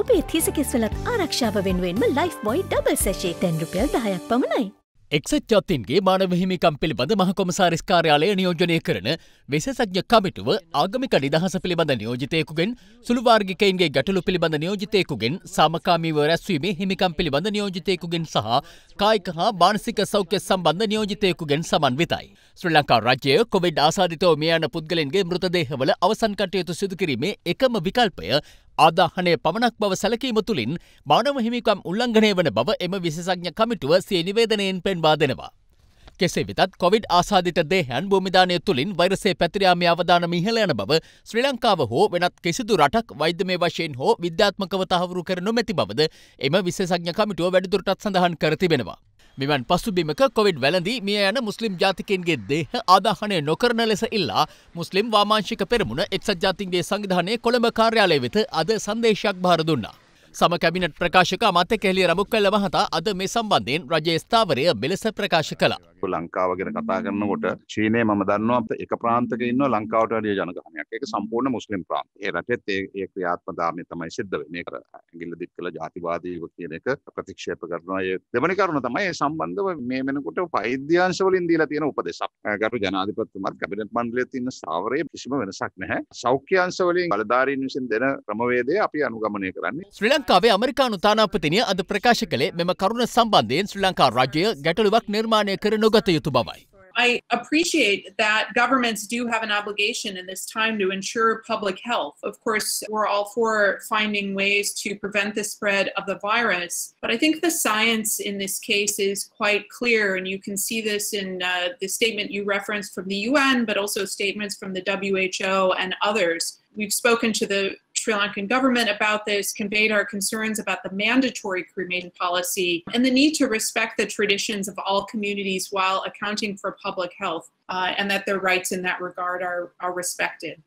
ඔබේ තිසකෙස්වලත් ආරක්ෂාව වෙනුවෙන්ම life බොයි double සැශේ තැන් රුපියල් දහයක් පමණයි. එක්සත් ජාතීන්ගේ මානව හිමිකම් පිළිබඳ මහකොමසාරිස් කාර්යාලය නියෝජනය කරන වෙසසඥ කමිටුව ආගමික නිදහස පිළිබඳ නියෝජිතයකුගෙන් සුළුවාර්ගිකයින්ගේ ගැටලු පිළිබඳ නියෝජිතයකුගෙන් සාමකාමීව රැස්වීමේ හිමිකම් පිළිබඳ නියෝජිතයකුගෙන් සහ කායික හා මානසික සෞඛ්‍ය සම්බන්ධ නියෝජිතයකුගෙන් සමන්විතයි. ශ්‍රී ලංකා රජය කොවිඩ් ආසාධිතව මිය යන පුද්ගලයන්ගේ මෘතදේහවල අවසන් කටයුතු සිදු කිරීමේ එකම විකල්පය ආදාහනය පමණක් බව සැලකීම තුළින් මානව හිමිකම් උල්ලංඝනය වන බව එම විශසඥ කමිටුව සිය නිවේදනයෙන් පෙන්වා දෙනවා. කෙසේ වෙතත් කොවිඩ් ආසාධිත දේහයන් භූමිධානය තුළින් වෛරසේ පැතිරයාම අවධානම ඉහළ යන බව ශ්‍රී ලංකාව හෝ වෙනත් කිසිදු රටක් වෛද්‍යමය වශයෙන් හෝ විද්‍යාත්මකව තහවුරු කර නොමැති බවද එම විශසඥ කමිටුව වැඩිදුරටත් සඳහන් කර තිබෙනවා. මෙවන් පසුබිමක කොවිඩ් වැලඳී මිය යන මුස්ලිම් ජාතිකන්ගේ දේහ ආදාහනය නොකරන ලෙස ඉල්ලා මුස්ලිම් වාමාංශික පෙරමුණ එක්සත් ජාතින්ගේ සංවිධානය කොළඹ කාර්යාලය වෙත අද සංදේශයක් භාර දුන්නා. සම කැබිනට් ප්‍රකාශක මත කෙලිය රමුක් කල්ල මහතා අද මේ සම්බන්ධයෙන් රජයේ ස්ථාවරය බෙලෙස ප්‍රකාශ කළ. ලංකාව ගැන කතා කරනකොට චීනය මම දන්නවා එක ප්‍රාන්තක ඉන්න ලංකාවට අඩිය ජනගහනයක් ඒක සම්පූර්ණ මුස්ලිම් ප්‍රාන්තය. ඒ රටෙත් ඒ ක්‍රියාත්මකතාවය තමයි සිද්ධ වෙන්නේ. ඒක ඇඟිල්ල දික් කළ ජාතිවාදීව කියන එක ප්‍රතික්ෂේප කරනවා. ඒ දෙවන කරුණ තමයි ඒ සම්බන්ධව මේ වෙනකොට වෛද්‍යාංශ වලින් දීලා තියෙන උපදෙසක්. ගරු ජනාධිපතිතුමාත් කැබිනට් මණ්ඩලයේ තියෙන ස්ථාවරයේ කිසිම වෙනසක් නැහැ. සෞඛ්‍ය අංශ වලින් බලධාරීන් විසින් දෙන ක්‍රමවේදය අපි අනුගමනය කරන්නේ. ශ්‍රී ලංකාවේ අමරිකානු තානාපතිනිය අද ප්‍රකාශ කළේ මෙම කරුණ සම්බන්ධයෙන් ශ්‍රී ලංකා රජය ගැටලුවක් නිර්මාණය කර නොගත යුතු බවයි. I appreciate that governments do have an obligation in this time to ensure public health. Of course, we're all for finding ways to prevent the spread of the virus, but I think the science in this case is quite clear, and you can see this in uh, the statement you referenced from the UN, but also statements from the WHO and others. We've spoken to the Sri Lankan government about this, conveyed our concerns about the mandatory cremation policy, and the need to respect the traditions of all communities while accounting for public health, uh, and that their rights in that regard are, are respected.